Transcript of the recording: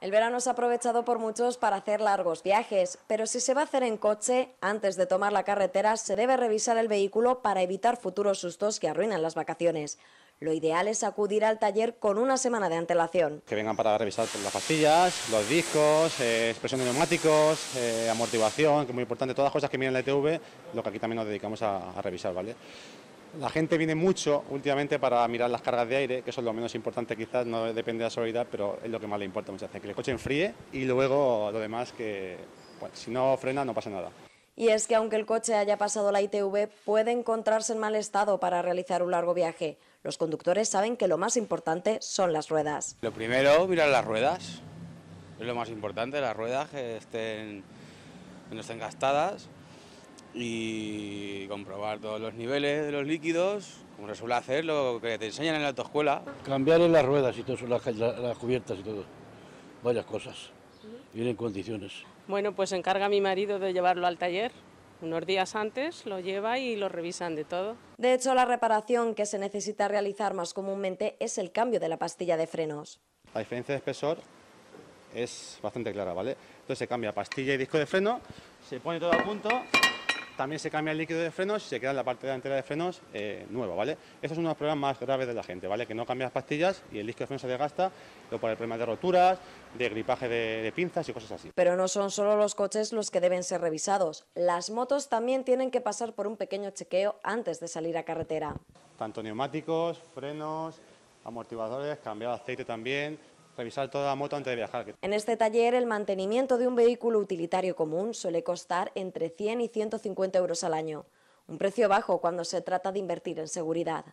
El verano es aprovechado por muchos para hacer largos viajes, pero si se va a hacer en coche, antes de tomar la carretera se debe revisar el vehículo para evitar futuros sustos que arruinan las vacaciones. Lo ideal es acudir al taller con una semana de antelación. Que vengan para revisar las pastillas, los discos, eh, expresión de neumáticos, eh, amortiguación, que es muy importante, todas las cosas que miran la ETV, lo que aquí también nos dedicamos a, revisar, ¿vale? La gente viene mucho últimamente para mirar las cargas de aire, que eso es lo menos importante quizás, no depende de la seguridad, pero es lo que más le importa muchas veces, que el coche enfríe y luego lo demás que, si no frena no pasa nada. Y es que aunque el coche haya pasado la ITV, puede encontrarse en mal estado para realizar un largo viaje. Los conductores saben que lo más importante son las ruedas. Lo primero, mirar las ruedas. Es lo más importante, las ruedas que estén, que no estén gastadas y comprobar todos los niveles de los líquidos, como se suele hacer, lo que te enseñan en la autoescuela. Cambiar en las ruedas y todo eso, las, cubiertas y todo, varias cosas, vienen condiciones. Bueno, pues encarga a mi marido de llevarlo al taller. Unos días antes lo lleva y lo revisan de todo. De hecho, la reparación que se necesita realizar más comúnmente es el cambio de la pastilla de frenos. La diferencia de espesor es bastante clara, ¿vale? Entonces se cambia pastilla y disco de freno, se pone todo a punto también se cambia el líquido de frenos y se queda la parte delantera de frenos eh, nueva, ¿vale? Eso es uno de los problemas más graves de la gente, ¿vale? Que no cambia las pastillas y el líquido de frenos se desgasta, o por el problema de roturas, de gripaje de, pinzas y cosas así. Pero no son solo los coches los que deben ser revisados. Las motos también tienen que pasar por un pequeño chequeo antes de salir a carretera. Tanto neumáticos, frenos, amortiguadores, cambiar aceite también, revisar toda la moto antes de viajar. En este taller, el mantenimiento de un vehículo utilitario común suele costar entre 100 y 150 euros al año, un precio bajo cuando se trata de invertir en seguridad.